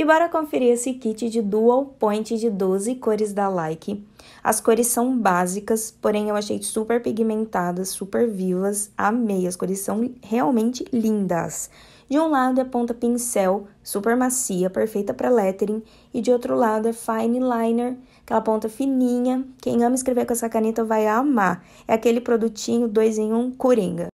E bora conferir esse kit de Dual Point de 12 cores da Like. As cores são básicas, porém eu achei super pigmentadas, super vivas, amei. As cores são realmente lindas. De um lado é ponta pincel, super macia, perfeita para lettering, e de outro lado é fine liner, aquela ponta fininha. Quem ama escrever com essa caneta vai amar. É aquele produtinho 2 em 1 um, coringa.